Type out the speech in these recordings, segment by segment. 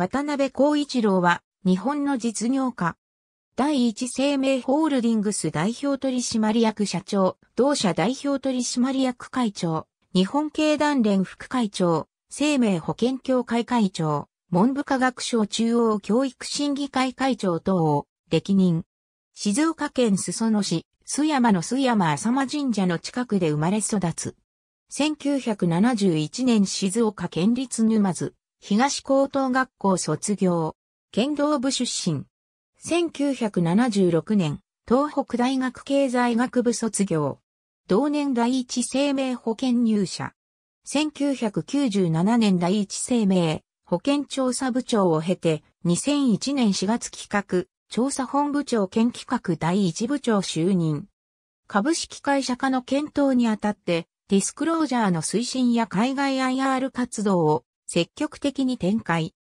渡辺孝一郎は、日本の実業家。第一生命ホールディングス代表取締役社長、同社代表取締役会長、日本経団連副会長、生命保険協会会長、文部科学省中央教育審議会会長等を歴任。静岡県裾野市、須山の須山浅間神社の近くで生まれ育つ。1971年静岡県立沼津東高等学校卒業、剣道部出身。1976年、東北大学経済学部卒業。同年第一生命保険入社。1997年第一生命保険調査部長を経て、2001年4月企画、調査本部長兼企画第一部長就任。株式会社化の検討にあたって、ディスクロージャーの推進や海外 IR 活動を積極的に展開。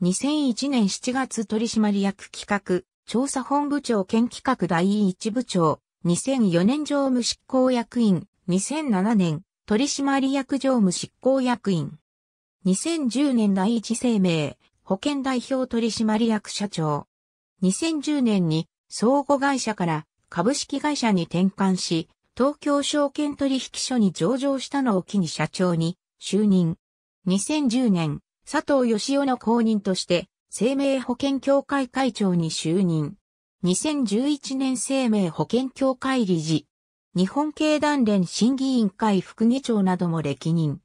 2001年7月取締役企画、調査本部長兼企画第一部長、2004年常務執行役員、2007年取締役常務執行役員。2010年第一生命、保険代表取締役社長。2010年に相互会社から株式会社に転換し、東京証券取引所に上場したのを機に社長に就任。2010年、佐藤義雄の後任として、生命保険協会会長に就任。2011年生命保険協会理事。日本経団連審議委員会副議長なども歴任。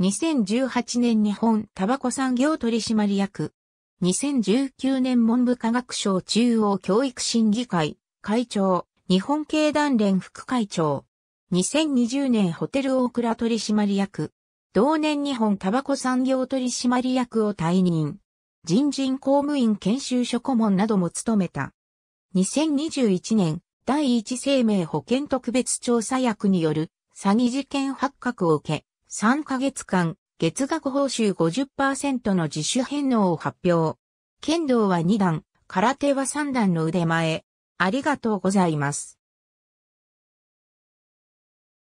2018年日本タバコ産業取締役。2019年文部科学省中央教育審議会会長。日本経団連副会長。2020年ホテル大倉取締役。同年日本タバコ産業取締役を退任。人人公務員研修所顧問なども務めた。2021年、第一生命保険特別調査役による詐欺事件発覚を受け、3ヶ月間、月額報酬50%の自主返納を発表。剣道は2段、空手は3段の腕前。ありがとうございます。